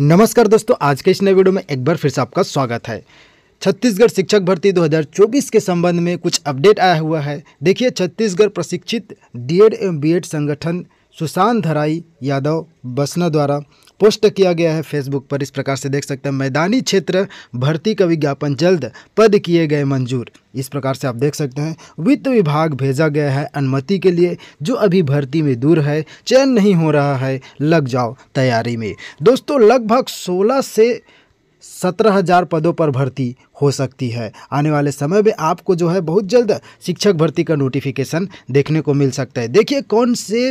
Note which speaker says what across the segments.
Speaker 1: नमस्कार दोस्तों आज के इस नए वीडियो में एक बार फिर से आपका स्वागत है छत्तीसगढ़ शिक्षक भर्ती 2024 के संबंध में कुछ अपडेट आया हुआ है देखिए छत्तीसगढ़ प्रशिक्षित डीएड एवं बीएड संगठन सुशांत धराई यादव बसना द्वारा पोस्ट किया गया है फेसबुक पर इस प्रकार से देख सकते हैं मैदानी क्षेत्र भर्ती का विज्ञापन जल्द पद किए गए मंजूर इस प्रकार से आप देख सकते हैं वित्त विभाग भेजा गया है अनुमति के लिए जो अभी भर्ती में दूर है चयन नहीं हो रहा है लग जाओ तैयारी में दोस्तों लगभग सोलह से सत्रह हज़ार पदों पर भर्ती हो सकती है आने वाले समय में आपको जो है बहुत जल्द शिक्षक भर्ती का नोटिफिकेशन देखने को मिल सकता है देखिए कौन से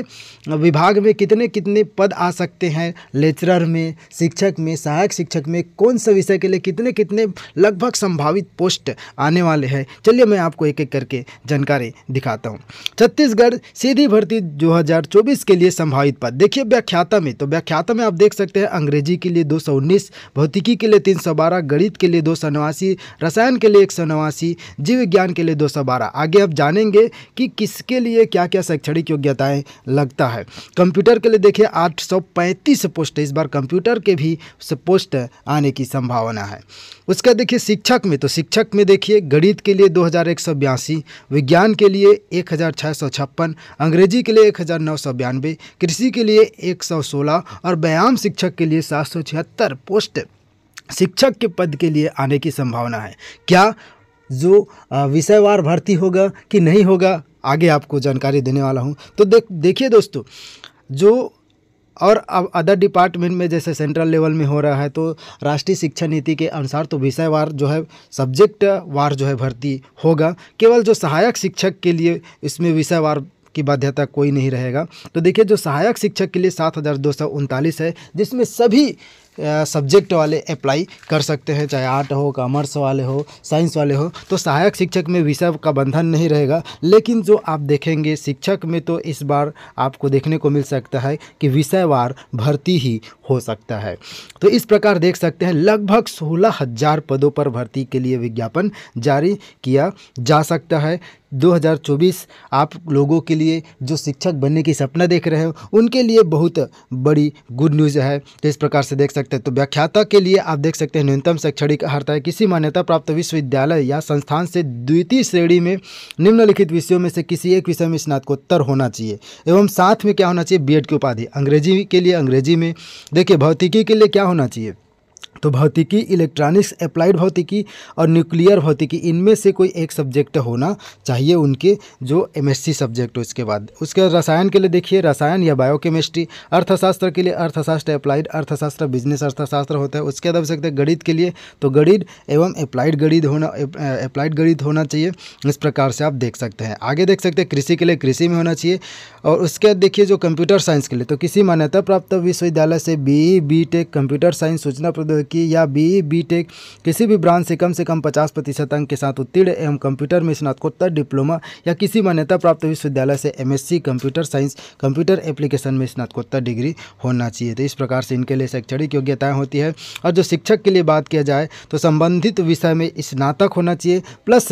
Speaker 1: विभाग में कितने कितने पद आ सकते हैं लेक्चरर में शिक्षक में सहायक शिक्षक में कौन से विषय के लिए कितने कितने लगभग संभावित पोस्ट आने वाले हैं चलिए मैं आपको एक एक करके जानकारी दिखाता हूँ छत्तीसगढ़ सीधी भर्ती दो के लिए संभावित पद देखिए व्याख्याता में तो व्याख्याता में आप देख सकते हैं अंग्रेजी के लिए दो भौतिकी के लिए तीन सौ बारह गणित के लिए दो सौ नवासी रसायन के लिए एक सौ नवासी जीव विज्ञान के लिए दो सौ बारह आगे आप जानेंगे कि किसके लिए क्या क्या शैक्षणिक योग्यताएं लगता है कंप्यूटर के लिए देखिए आठ सौ पैंतीस पोस्ट इस बार कंप्यूटर के भी पोस्ट आने की संभावना है उसका देखिए शिक्षक में तो शिक्षक में देखिए गणित के लिए दो हज़ार एक सौ बयासी विज्ञान के लिए एक हज़ार सौ छप्पन अंग्रेजी के लिए एक हज़ार नौ सौ कृषि के लिए एक सौ सोलह और व्यायाम शिक्षक के लिए सात सौ छिहत्तर पोस्ट शिक्षक के पद के लिए आने की संभावना है क्या जो विषयवार भर्ती होगा कि नहीं होगा आगे आपको जानकारी देने वाला हूँ तो देख देखिए दोस्तों जो और अब अदर डिपार्टमेंट में जैसे सेंट्रल लेवल में हो रहा है तो राष्ट्रीय शिक्षा नीति के अनुसार तो विषयवार जो है सब्जेक्ट वार जो है भर्ती होगा केवल जो सहायक शिक्षक के लिए इसमें विषयवार की बाध्यता कोई नहीं रहेगा तो देखिए जो सहायक शिक्षक के लिए सात हज़ार दो सौ उनतालीस है जिसमें सभी सब्जेक्ट वाले अप्लाई कर सकते हैं चाहे आर्ट हो कॉमर्स वाले हो साइंस वाले हो तो सहायक शिक्षक में विषय का बंधन नहीं रहेगा लेकिन जो आप देखेंगे शिक्षक में तो इस बार आपको देखने को मिल सकता है कि विषयवार भर्ती ही हो सकता है तो इस प्रकार देख सकते हैं लगभग सोलह हज़ार पदों पर भर्ती के लिए विज्ञापन जारी किया जा सकता है 2024 आप लोगों के लिए जो शिक्षक बनने की सपना देख रहे हो उनके लिए बहुत बड़ी गुड न्यूज़ है तो इस प्रकार से देख सकते सकते हैं तो व्याख्याता के लिए आप देख सकते हैं न्यूनतम शैक्षणिक अर्हता है किसी मान्यता प्राप्त विश्वविद्यालय या संस्थान से द्वितीय श्रेणी में निम्नलिखित विषयों में से किसी एक विषय में स्नातकोत्तर होना चाहिए एवं साथ में क्या होना चाहिए बी की उपाधि अंग्रेजी के लिए अंग्रेजी में देखिए भौतिकी के लिए क्या होना चाहिए तो भौतिकी इलेक्ट्रॉनिक्स अप्लाइड भौतिकी और न्यूक्लियर भौतिकी इनमें से कोई एक सब्जेक्ट होना चाहिए उनके जो एम सब्जेक्ट हो इसके बाद उसके रसायन के लिए देखिए रसायन या बायोकेमिस्ट्री अर्थशास्त्र के लिए अर्थशास्त्र अप्लाइड अर्थशास्त्र बिजनेस अर्थशास्त्र होता है उसके बाद सकते हैं गणित के लिए तो गणित एवं अप्लाइड गणित होना अप्लाइड गणित होना चाहिए इस प्रकार से आप देख सकते हैं आगे देख सकते हैं कृषि के लिए कृषि में होना चाहिए और उसके बाद देखिए जो कंप्यूटर साइंस के लिए तो किसी मान्यता प्राप्त विश्वविद्यालय से B B tech computer science सूचना प्रौद्योगिकी की या बी बीटेक किसी भी ब्रांच से कम से कम पचास प्रतिशत अंक के साथ उत्तीर्ण एवं कंप्यूटर में स्नातकोत्तर डिप्लोमा या किसी मान्यता प्राप्त विश्वविद्यालय से MSc computer science computer application में स्नातकोत्तर डिग्री होना चाहिए तो इस प्रकार से इनके लिए शैक्षणिक योग्यताएँ होती है और जो शिक्षक के लिए बात किया जाए तो संबंधित विषय में स्नातक होना चाहिए प्लस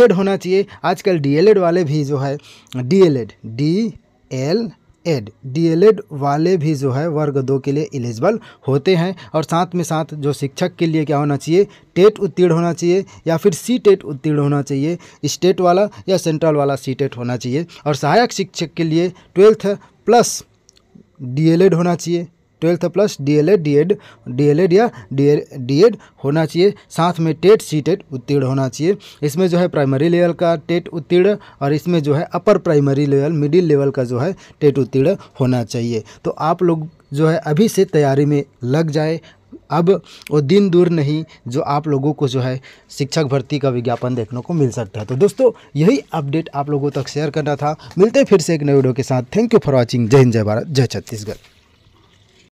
Speaker 1: एड होना चाहिए आजकल एड वाले भी जो है ed D L ed ed वाले भी जो है वर्ग दो के लिए एलिजिबल होते हैं और साथ में साथ जो शिक्षक के लिए क्या होना चाहिए टेट उत्तीर्ण होना चाहिए या फिर सी टेट उत्तीर्ण होना चाहिए स्टेट वाला या सेंट्रल वाला सी टेट होना चाहिए और सहायक शिक्षक के लिए ट्वेल्थ प्लस एड होना चाहिए twelfth plus D L Ed D Ed D L Ed या डीएड होना चाहिए साथ में टेट सी टेट उत्तीर्ण होना चाहिए इसमें जो है प्राइमरी लेवल का टेट उत्तीर्ण और इसमें जो है upper primary level middle level का जो है टेट उत्तीर्ण होना चाहिए तो आप लोग जो है अभी से तैयारी में लग जाए अब वो दिन दूर नहीं जो आप लोगों को जो है शिक्षक भर्ती का विज्ञापन देखने को मिल सकता है तो दोस्तों यही अपडेट आप लोगों तक शेयर करना था मिलते हैं फिर से एक नए वीडियो के साथ थैंक यू फॉर वॉचिंग जय हिंद जय भारत जय छत्तीसगढ़